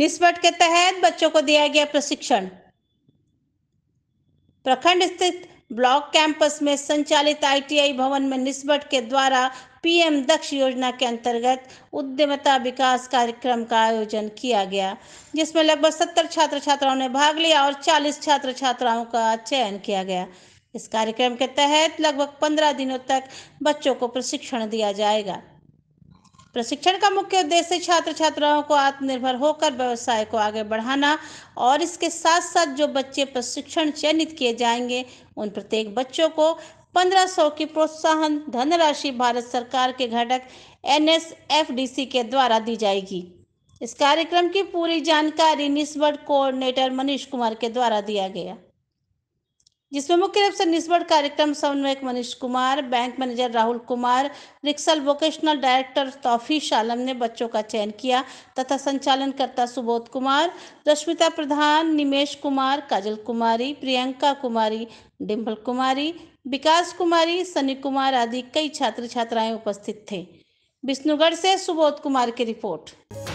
निस्बट के तहत बच्चों को दिया गया प्रशिक्षण प्रखंड स्थित ब्लॉक कैंपस में संचालित आईटीआई भवन में निस्बट के द्वारा पीएम दक्ष योजना के अंतर्गत उद्यमता विकास कार्यक्रम का आयोजन किया गया जिसमें लगभग सत्तर छात्र छात्राओं ने भाग लिया और चालीस छात्र छात्राओं का चयन किया गया इस कार्यक्रम के तहत लगभग पंद्रह दिनों तक बच्चों को प्रशिक्षण दिया जाएगा प्रशिक्षण का मुख्य उद्देश्य छात्र छात्राओं को आत्मनिर्भर होकर व्यवसाय को आगे बढ़ाना और इसके साथ साथ जो बच्चे प्रशिक्षण चयनित किए जाएंगे उन प्रत्येक बच्चों को 1500 की प्रोत्साहन धनराशि भारत सरकार के घटक एन के द्वारा दी जाएगी इस कार्यक्रम की पूरी जानकारी निस्बत कोऑर्डिनेटर मनीष कुमार के द्वारा दिया गया जिसमें मुख्य रूप से निस्बत कार्यक्रम समन्वयक मनीष कुमार बैंक मैनेजर राहुल कुमार रिक्सल वोकेशनल डायरेक्टर तौफी आलम ने बच्चों का चयन किया तथा संचालनकर्ता सुबोध कुमार रश्मिता प्रधान निमेश कुमार काजल कुमारी प्रियंका कुमारी डिम्बल कुमारी विकास कुमारी सनी कुमार आदि कई छात्र छात्राएं उपस्थित थे विष्णुगढ़ से सुबोध कुमार की रिपोर्ट